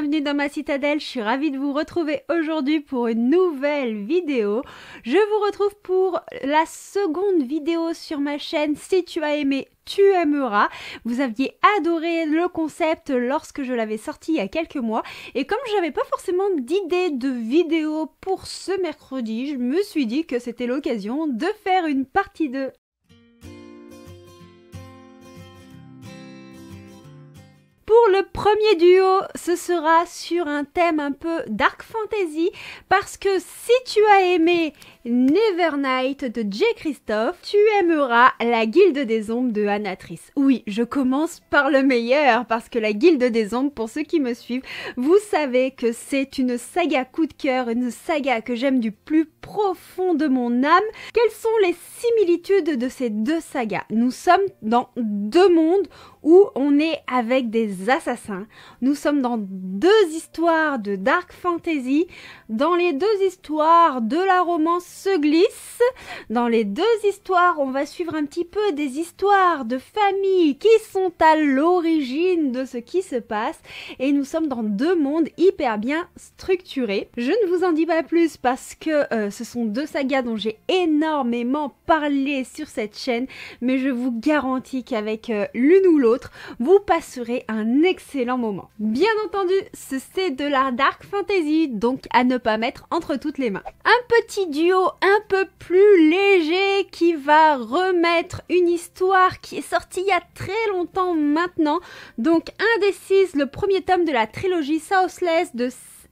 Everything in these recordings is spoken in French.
bienvenue dans ma citadelle. Je suis ravie de vous retrouver aujourd'hui pour une nouvelle vidéo. Je vous retrouve pour la seconde vidéo sur ma chaîne. Si tu as aimé, tu aimeras. Vous aviez adoré le concept lorsque je l'avais sorti il y a quelques mois. Et comme j'avais pas forcément d'idée de vidéo pour ce mercredi, je me suis dit que c'était l'occasion de faire une partie 2 Pour le premier duo, ce sera sur un thème un peu dark fantasy parce que si tu as aimé Nevernight de J. Christophe, Tu aimeras la Guilde des Ombres de Anatrice. Oui, je commence par le meilleur parce que la Guilde des Ombres, pour ceux qui me suivent, vous savez que c'est une saga coup de cœur, une saga que j'aime du plus profond de mon âme. Quelles sont les similitudes de ces deux sagas Nous sommes dans deux mondes où on est avec des assassins. Nous sommes dans deux histoires de dark fantasy. Dans les deux histoires de la romance se glisse. Dans les deux histoires, on va suivre un petit peu des histoires de familles qui sont à l'origine de ce qui se passe et nous sommes dans deux mondes hyper bien structurés. Je ne vous en dis pas plus parce que euh, ce sont deux sagas dont j'ai énormément parlé sur cette chaîne, mais je vous garantis qu'avec euh, l'une ou l'autre, vous passerez un excellent moment. Bien entendu, ce c'est de la dark fantasy, donc à ne pas mettre entre toutes les mains. Un petit duo un peu plus léger qui va remettre une histoire qui est sortie il y a très longtemps maintenant. Donc Indécise, le premier tome de la trilogie Southless de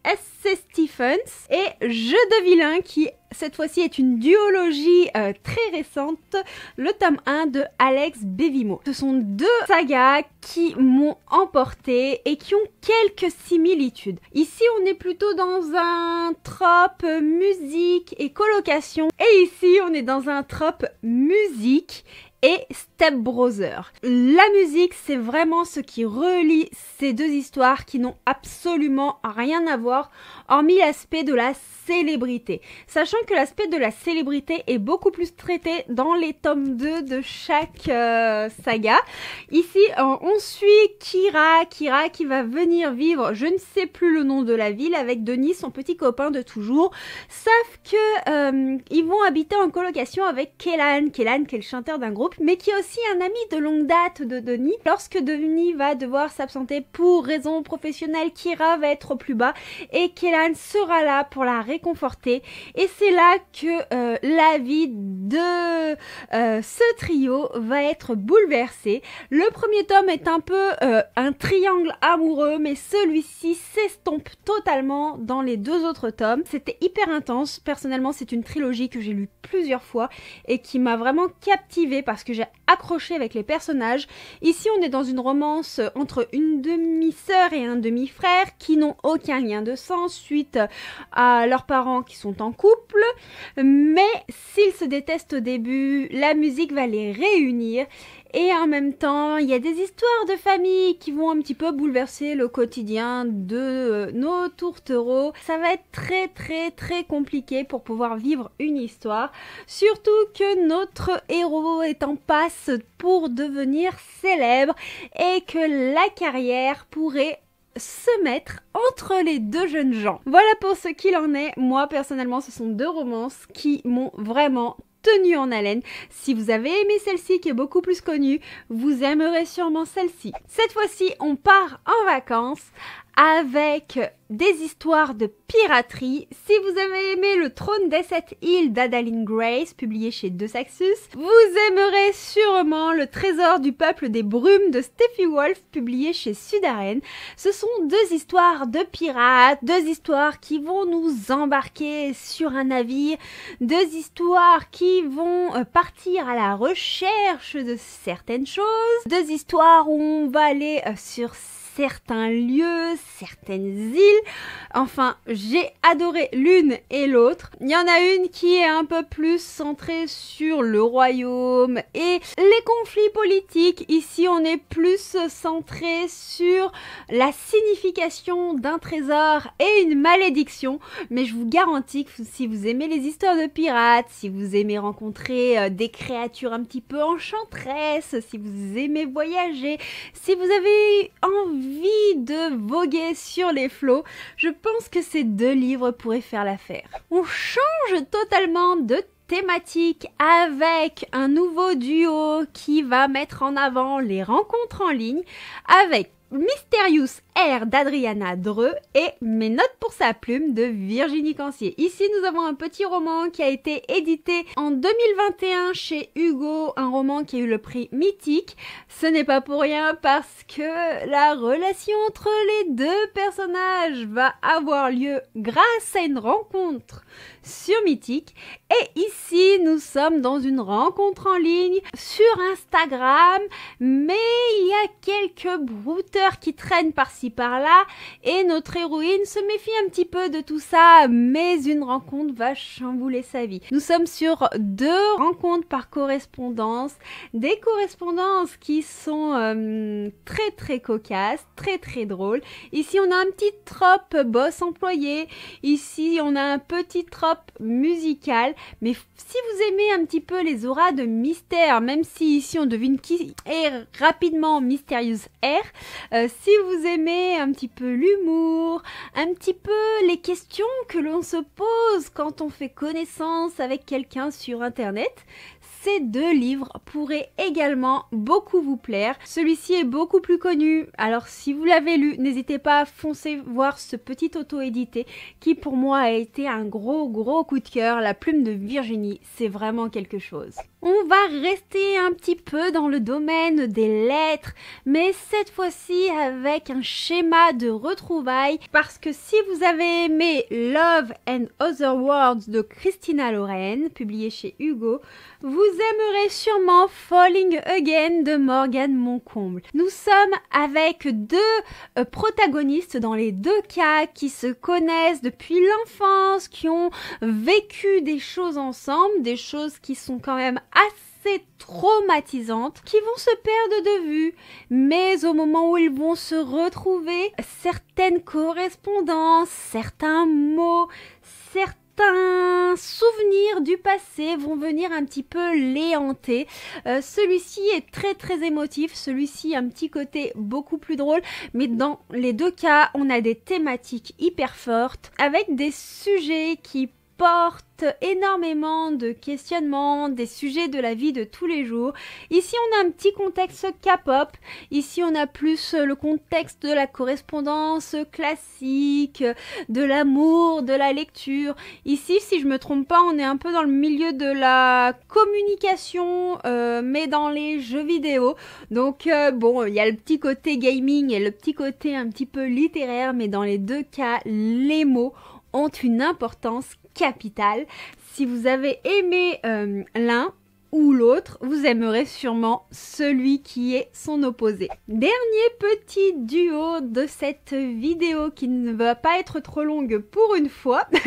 SC Stephens et Jeu de vilain qui cette fois-ci est une duologie euh, très récente, le tome 1 de Alex Bevimo. Ce sont deux sagas qui m'ont emporté et qui ont quelques similitudes. Ici, on est plutôt dans un trope musique et colocation et ici, on est dans un trope musique et Step Brother. La musique, c'est vraiment ce qui relie ces deux histoires qui n'ont absolument rien à voir hormis l'aspect de la célébrité. Sachant que l'aspect de la célébrité est beaucoup plus traité dans les tomes 2 de chaque euh, saga. Ici, euh, on suit Kira, Kira qui va venir vivre, je ne sais plus le nom de la ville, avec Denis, son petit copain de toujours, sauf que euh, ils vont habiter en colocation avec Kellan, Kellan qui est le chanteur d'un groupe, mais qui est aussi un ami de longue date de Denis. Lorsque Denis va devoir s'absenter pour raison professionnelle, Kira va être au plus bas et sera là pour la réconforter. Et c'est là que euh, la vie de euh, ce trio va être bouleversée. Le premier tome est un peu euh, un triangle amoureux, mais celui-ci s'estompe totalement dans les deux autres tomes. C'était hyper intense. Personnellement, c'est une trilogie que j'ai lue plusieurs fois et qui m'a vraiment captivée parce que j'ai accroché avec les personnages. Ici, on est dans une romance entre une demi-sœur et un demi-frère qui n'ont aucun lien de sens, à leurs parents qui sont en couple. Mais s'ils se détestent au début, la musique va les réunir. Et en même temps, il y a des histoires de famille qui vont un petit peu bouleverser le quotidien de euh, nos tourtereaux. Ça va être très très très compliqué pour pouvoir vivre une histoire. Surtout que notre héros est en passe pour devenir célèbre et que la carrière pourrait se mettre entre les deux jeunes gens. Voilà pour ce qu'il en est. Moi, personnellement, ce sont deux romances qui m'ont vraiment tenu en haleine. Si vous avez aimé celle-ci qui est beaucoup plus connue, vous aimerez sûrement celle-ci. Cette fois-ci, on part en vacances avec des histoires de piraterie. Si vous avez aimé Le trône des sept îles d'Adaline Grace, publié chez Deux Saxus, vous aimerez sûrement Le trésor du peuple des brumes de Steffi Wolf, publié chez Sudaren. Ce sont deux histoires de pirates, deux histoires qui vont nous embarquer sur un navire, deux histoires qui vont euh, partir à la recherche de certaines choses, deux histoires où on va aller euh, sur certains lieux, certaines îles. Enfin, j'ai adoré l'une et l'autre. Il y en a une qui est un peu plus centrée sur le royaume et les conflits politiques. Ici, on est plus centré sur la signification d'un trésor et une malédiction. Mais je vous garantis que si vous aimez les histoires de pirates, si vous aimez rencontrer euh, des créatures un petit peu enchanteresses, si vous aimez voyager, si vous avez envie envie de voguer sur les flots, je pense que ces deux livres pourraient faire l'affaire. On change totalement de thématique avec un nouveau duo qui va mettre en avant les rencontres en ligne avec Mysterious R d'Adriana Dreux et Mes notes pour sa plume de Virginie Cancier. Ici, nous avons un petit roman qui a été édité en 2021 chez Hugo, un roman qui a eu le prix mythique. Ce n'est pas pour rien parce que la relation entre les deux personnages va avoir lieu grâce à une rencontre sur Mythique. Et ici, nous sommes dans une rencontre en ligne sur Instagram, mais il y a quelques brouteurs qui traînent par-ci par là et notre héroïne se méfie un petit peu de tout ça, mais une rencontre va chambouler sa vie. Nous sommes sur deux rencontres par correspondance, des correspondances qui sont euh, très très cocasses, très très drôles. Ici on a un petit trope boss employé, ici on a un petit trope musical, mais si vous aimez un petit peu les auras de mystère, même si ici on devine qui est rapidement Mysterious Air, euh, si vous aimez un petit peu l'humour, un petit peu les questions que l'on se pose quand on fait connaissance avec quelqu'un sur Internet ces deux livres pourraient également beaucoup vous plaire. Celui-ci est beaucoup plus connu, alors si vous l'avez lu, n'hésitez pas à foncer voir ce petit auto-édité qui pour moi a été un gros gros coup de cœur. La plume de Virginie, c'est vraiment quelque chose. On va rester un petit peu dans le domaine des lettres, mais cette fois-ci avec un schéma de retrouvailles, parce que si vous avez aimé Love and Other Words de Christina Lorraine, publié chez Hugo, vous aimerez sûrement Falling Again de Morgan Moncomble. Nous sommes avec deux euh, protagonistes dans les deux cas qui se connaissent depuis l'enfance, qui ont vécu des choses ensemble, des choses qui sont quand même assez traumatisantes qui vont se perdre de vue. Mais au moment où ils vont se retrouver, certaines correspondances, certains mots, certains certains souvenirs du passé vont venir un petit peu les hanter. Euh, celui-ci est très très émotif, celui-ci a un petit côté beaucoup plus drôle, mais dans les deux cas, on a des thématiques hyper fortes avec des sujets qui porte énormément de questionnements, des sujets de la vie de tous les jours. Ici, on a un petit contexte K-pop. Ici, on a plus le contexte de la correspondance classique, de l'amour, de la lecture. Ici, si je me trompe pas, on est un peu dans le milieu de la communication, euh, mais dans les jeux vidéo. Donc, euh, bon, il y a le petit côté gaming et le petit côté un petit peu littéraire, mais dans les deux cas, les mots ont une importance capital. Si vous avez aimé euh, l'un, ou l'autre, vous aimerez sûrement celui qui est son opposé. Dernier petit duo de cette vidéo qui ne va pas être trop longue pour une fois,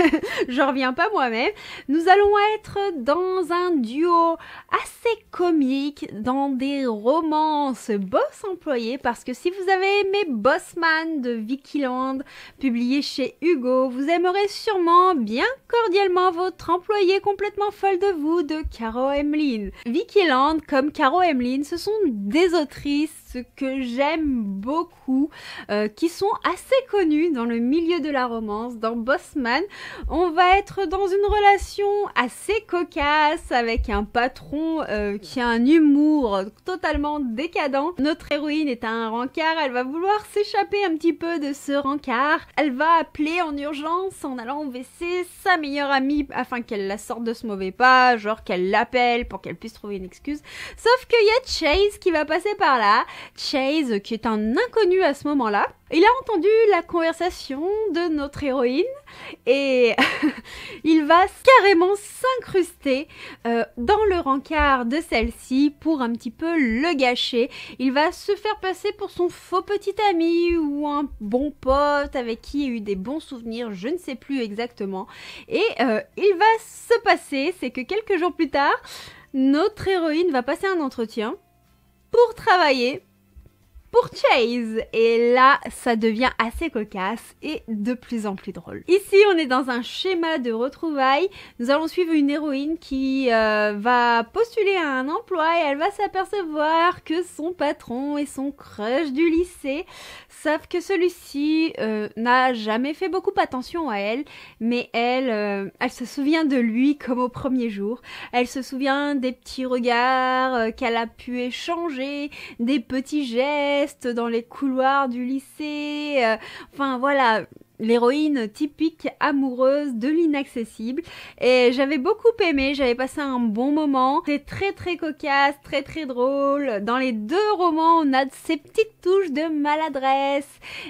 Je reviens pas moi-même, nous allons être dans un duo assez comique, dans des romances boss employés, parce que si vous avez aimé Bossman de Vicky Land, publié chez Hugo, vous aimerez sûrement bien cordialement votre employé complètement folle de vous de Caro Emily Vicky Land, comme Caro Emeline, ce sont des autrices que j'aime beaucoup, euh, qui sont assez connus dans le milieu de la romance, dans Bossman. On va être dans une relation assez cocasse avec un patron euh, qui a un humour totalement décadent. Notre héroïne est à un rencard, elle va vouloir s'échapper un petit peu de ce rencard. Elle va appeler en urgence en allant au WC sa meilleure amie afin qu'elle la sorte de ce mauvais pas, genre qu'elle l'appelle pour qu'elle puisse trouver une excuse. Sauf qu'il y a Chase qui va passer par là Chase, qui est un inconnu à ce moment-là, il a entendu la conversation de notre héroïne et il va carrément s'incruster euh, dans le rencard de celle-ci pour un petit peu le gâcher. Il va se faire passer pour son faux petit ami ou un bon pote avec qui il a eu des bons souvenirs, je ne sais plus exactement. Et euh, il va se passer, c'est que quelques jours plus tard, notre héroïne va passer un entretien pour travailler pour Chase. Et là, ça devient assez cocasse et de plus en plus drôle. Ici, on est dans un schéma de retrouvailles. Nous allons suivre une héroïne qui euh, va postuler à un emploi et elle va s'apercevoir que son patron et son crush du lycée savent que celui-ci euh, n'a jamais fait beaucoup attention à elle, mais elle, euh, elle se souvient de lui comme au premier jour. Elle se souvient des petits regards qu'elle a pu échanger, des petits gestes dans les couloirs du lycée. Euh, enfin voilà, l'héroïne typique amoureuse de l'inaccessible et j'avais beaucoup aimé, j'avais passé un bon moment. C'est très très cocasse, très très drôle. Dans les deux romans, on a ces petites touches de maladresse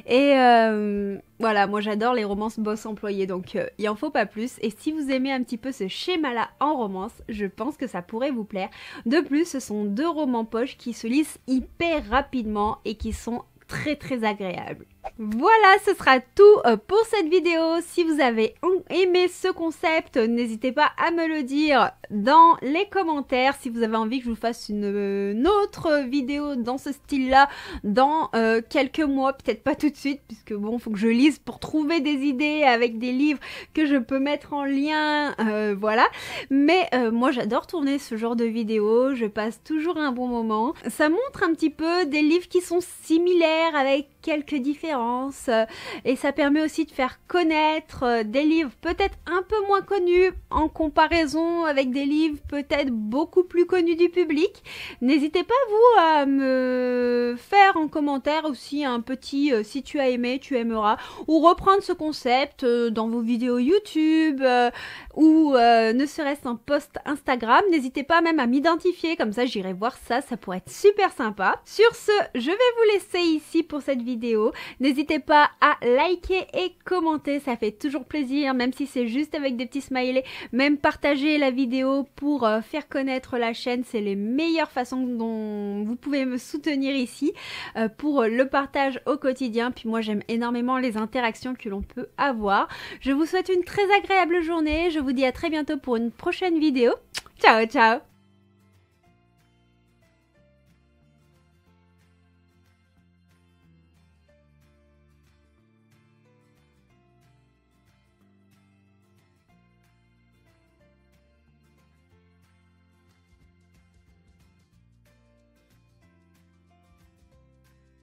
et euh, voilà, moi j'adore les romances boss employé donc il euh, il en faut pas plus et si vous aimez un petit peu ce schéma là en romance, je pense que ça pourrait vous plaire. De plus, ce sont deux romans poche qui se lisent hyper rapidement et qui sont très très agréables. Voilà, ce sera tout euh, pour cette vidéo. Si vous avez aimé ce concept, n'hésitez pas à me le dire dans les commentaires. Si vous avez envie que je vous fasse une, euh, autre vidéo dans ce style-là dans euh, quelques mois, peut-être pas tout de suite, puisque bon, faut que je lise pour trouver des idées avec des livres que je peux mettre en lien, voilà. Mais moi, j'adore tourner ce genre de vidéos. Je passe toujours un bon moment. Ça montre un petit peu des livres qui sont similaires avec quelques différences et ça permet aussi de faire connaître euh, des livres peut-être un peu moins connus en comparaison avec des livres peut-être beaucoup plus connus du public. N'hésitez pas vous à me faire en commentaire aussi un petit euh, si tu as aimé, tu aimeras ou reprendre ce concept euh, dans vos vidéos YouTube ou ne serait-ce un post Instagram. N'hésitez pas même à m'identifier comme ça j'irai voir ça, ça pourrait être super sympa. Sur ce, je vais vous laisser ici pour cette vidéo. N'hésitez pas à liker et commenter, ça fait toujours plaisir, même si c'est juste avec des petits smileys. Même partager la vidéo pour euh, faire connaître la chaîne, c'est les meilleures façons dont vous pouvez me soutenir ici euh, pour le partage au quotidien. Puis moi j'aime énormément les interactions que l'on peut avoir. Je vous souhaite une très agréable journée, je vous dis à très bientôt pour une prochaine vidéo. Ciao ciao